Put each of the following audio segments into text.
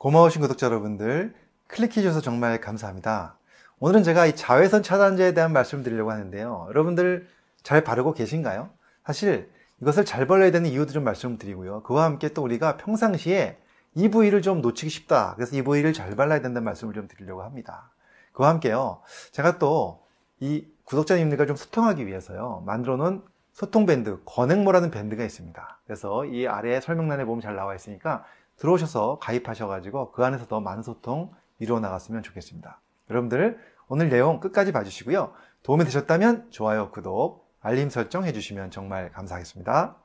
고마우신 구독자 여러분들 클릭해주셔서 정말 감사합니다. 오늘은 제가 이 자외선 차단제에 대한 말씀을 드리려고 하는데요. 여러분들 잘 바르고 계신가요? 사실 이것을 잘 발라야 되는 이유도 좀 말씀드리고요. 그와 함께 또 우리가 평상시에 이 부위를 좀 놓치기 쉽다. 그래서 이 부위를 잘 발라야 된다는 말씀을 좀 드리려고 합니다. 그와 함께요. 제가 또 이 구독자님들과 좀 소통하기 위해서요. 만들어 놓은 소통밴드, 권행모라는 밴드가 있습니다. 그래서 이 아래 설명란에 보면 잘 나와 있으니까 들어오셔서 가입하셔가지고 그 안에서 더 많은 소통 이루어 나갔으면 좋겠습니다. 여러분들 오늘 내용 끝까지 봐주시고요. 도움이 되셨다면 좋아요, 구독, 알림 설정 해주시면 정말 감사하겠습니다.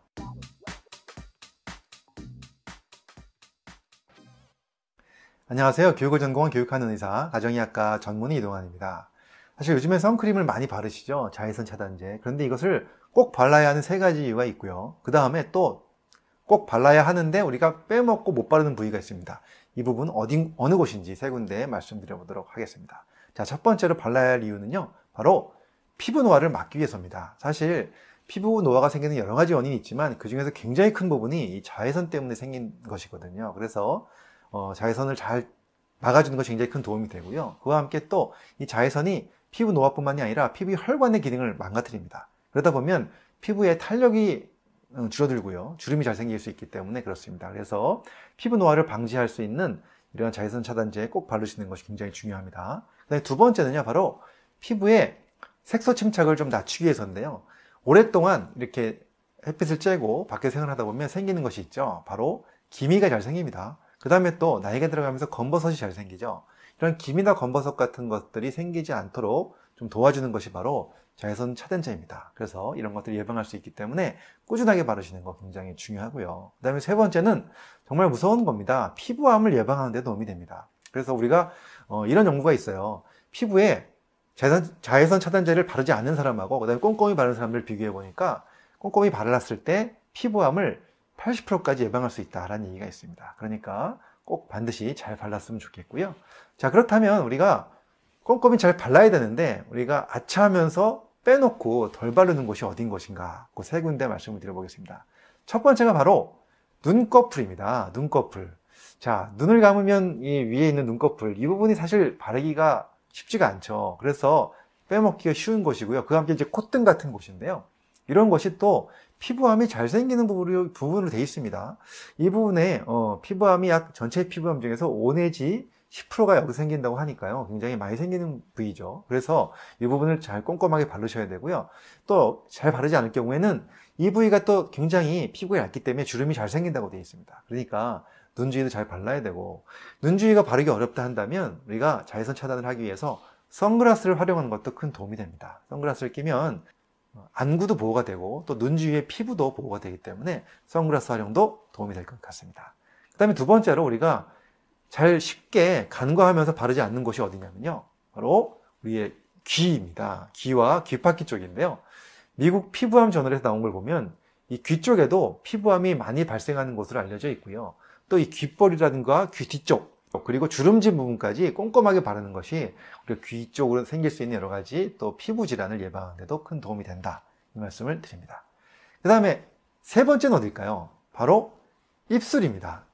안녕하세요. 교육을 전공한 교육하는 의사, 가정의학과 전문의 이동환입니다. 사실 요즘에 선크림을 많이 바르시죠? 자외선 차단제. 그런데 이것을 꼭 발라야 하는 세 가지 이유가 있고요. 그 다음에 또꼭 발라야 하는데 우리가 빼먹고 못 바르는 부위가 있습니다. 이 부분 어디, 어느 곳인지 세 군데 말씀드려 보도록 하겠습니다. 자, 첫 번째로 발라야 할 이유는요. 바로 피부 노화를 막기 위해서입니다. 사실 피부 노화가 생기는 여러 가지 원인이 있지만 그 중에서 굉장히 큰 부분이 자외선 때문에 생긴 것이거든요. 그래서 어, 자외선을 잘 막아주는 것이 굉장히 큰 도움이 되고요. 그와 함께 또 이 자외선이 피부 노화뿐만이 아니라 피부의 혈관의 기능을 망가뜨립니다. 그러다 보면 피부에 탄력이 어, 줄어들고요. 주름이 잘 생길 수 있기 때문에 그렇습니다. 그래서 피부 노화를 방지할 수 있는 이러 자외선 차단제 꼭 바르시는 것이 굉장히 중요합니다. 그다음에 두 번째는요, 바로 피부에 색소 침착을 좀 낮추기 위해서인데요. 오랫동안 이렇게 햇빛을 쬐고 밖에 생활하다 보면 생기는 것이 있죠. 바로 기미가 잘 생깁니다. 그 다음에 또 나이가 들어가면서 검버섯이 잘 생기죠. 이런 기미나 검버섯 같은 것들이 생기지 않도록 좀 도와주는 것이 바로 자외선 차단제입니다. 그래서 이런 것들을 예방할 수 있기 때문에 꾸준하게 바르시는 거 굉장히 중요하고요. 그 다음에 세 번째는 정말 무서운 겁니다. 피부암을 예방하는 데 도움이 됩니다. 그래서 우리가 어, 이런 연구가 있어요. 피부에 자외선, 자외선 차단제를 바르지 않는 사람하고 그다음에 꼼꼼히 바른 사람들 을 비교해 보니까 꼼꼼히 발랐을 때 피부암을 80%까지 예방할 수 있다라는 얘기가 있습니다. 그러니까 꼭 반드시 잘 발랐으면 좋겠고요. 자 그렇다면 우리가 꼼꼼히 잘 발라야 되는데 우리가 아차하면서 빼놓고 덜 바르는 곳이 어딘 것인가 그 세 군데 말씀을 드려보겠습니다. 첫 번째가 바로 눈꺼풀입니다. 눈꺼풀. 자, 눈을 감으면 이 위에 있는 눈꺼풀 이 부분이 사실 바르기가 쉽지가 않죠. 그래서 빼먹기가 쉬운 곳이고요 그와 함께 이제 콧등 같은 곳인데요. 이런 것이 또 피부암이 잘 생기는 부분으로, 부분으로 되어 있습니다. 이 부분에 어, 피부암이 약 전체 피부암 중에서 5 내지 10%가 여기 생긴다고 하니까요. 굉장히 많이 생기는 부위죠. 그래서 이 부분을 잘 꼼꼼하게 바르셔야 되고요. 또 잘 바르지 않을 경우에는 이 부위가 또 굉장히 피부에 얇기 때문에 주름이 잘 생긴다고 되어 있습니다. 그러니까 눈 주위도 잘 발라야 되고 눈 주위가 바르기 어렵다 한다면 우리가 자외선 차단을 하기 위해서 선글라스를 활용하는 것도 큰 도움이 됩니다. 선글라스를 끼면 안구도 보호가 되고 또 눈 주위의 피부도 보호가 되기 때문에 선글라스 활용도 도움이 될 것 같습니다. 그 다음에 두 번째로 우리가 잘 쉽게 간과하면서 바르지 않는 곳이 어디냐면요. 바로 우리의 귀입니다. 귀와 귓바퀴 쪽인데요. 미국 피부암 저널에서 나온 걸 보면 이 귀 쪽에도 피부암이 많이 발생하는 것으로 알려져 있고요. 또 이 귓볼이라든가 귀 뒤쪽 그리고 주름진 부분까지 꼼꼼하게 바르는 것이 우리 귀 쪽으로 생길 수 있는 여러 가지 또 피부 질환을 예방하는데도 큰 도움이 된다 이 말씀을 드립니다. 그 다음에 세 번째는 어딜까요? 바로 입술입니다.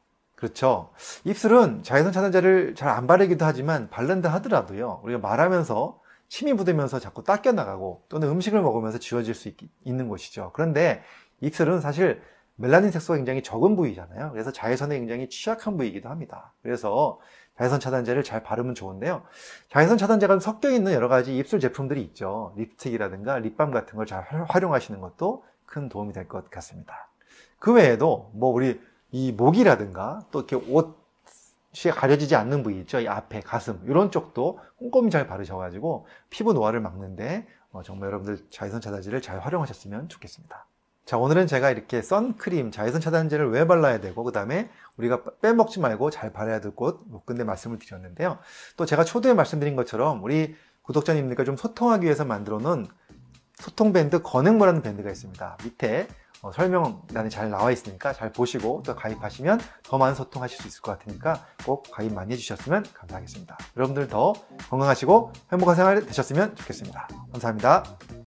그렇죠. 입술은 자외선 차단제를 잘 안 바르기도 하지만 바른다 하더라도요. 우리가 말하면서 침이 묻으면서 자꾸 닦여 나가고 또는 음식을 먹으면서 지워질 수 있, 는 것이죠. 그런데 입술은 사실 멜라닌 색소가 굉장히 적은 부위잖아요. 그래서 자외선에 굉장히 취약한 부위이기도 합니다. 그래서 자외선 차단제를 잘 바르면 좋은데요. 자외선 차단제가 섞여 있는 여러 가지 입술 제품들이 있죠. 립스틱이라든가 립밤 같은 걸 잘 활용하시는 것도 큰 도움이 될 것 같습니다. 그 외에도 뭐 우리 이 목이라든가 또 이렇게 옷이 가려지지 않는 부위 있죠. 이 앞에 가슴 이런 쪽도 꼼꼼히 잘 바르셔가지고 피부 노화를 막는데 어, 정말 여러분들 자외선 차단제를 잘 활용하셨으면 좋겠습니다. 자 오늘은 제가 이렇게 선크림 자외선 차단제를 왜 발라야 되고 그 다음에 우리가 빼먹지 말고 잘 발라야 될곳몇 군데 뭐 말씀을 드렸는데요. 또 제가 초두에 말씀드린 것처럼 우리 구독자님들과 좀 소통하기 위해서 만들어 놓은 소통밴드 건행모라는 밴드가 있습니다. 밑에 어, 설명란에 잘 나와 있으니까 잘 보시고 또 가입하시면 더 많은 소통하실 수 있을 것 같으니까 꼭 가입 많이 해주셨으면 감사하겠습니다. 여러분들 더 건강하시고 행복한 생활 되셨으면 좋겠습니다. 감사합니다.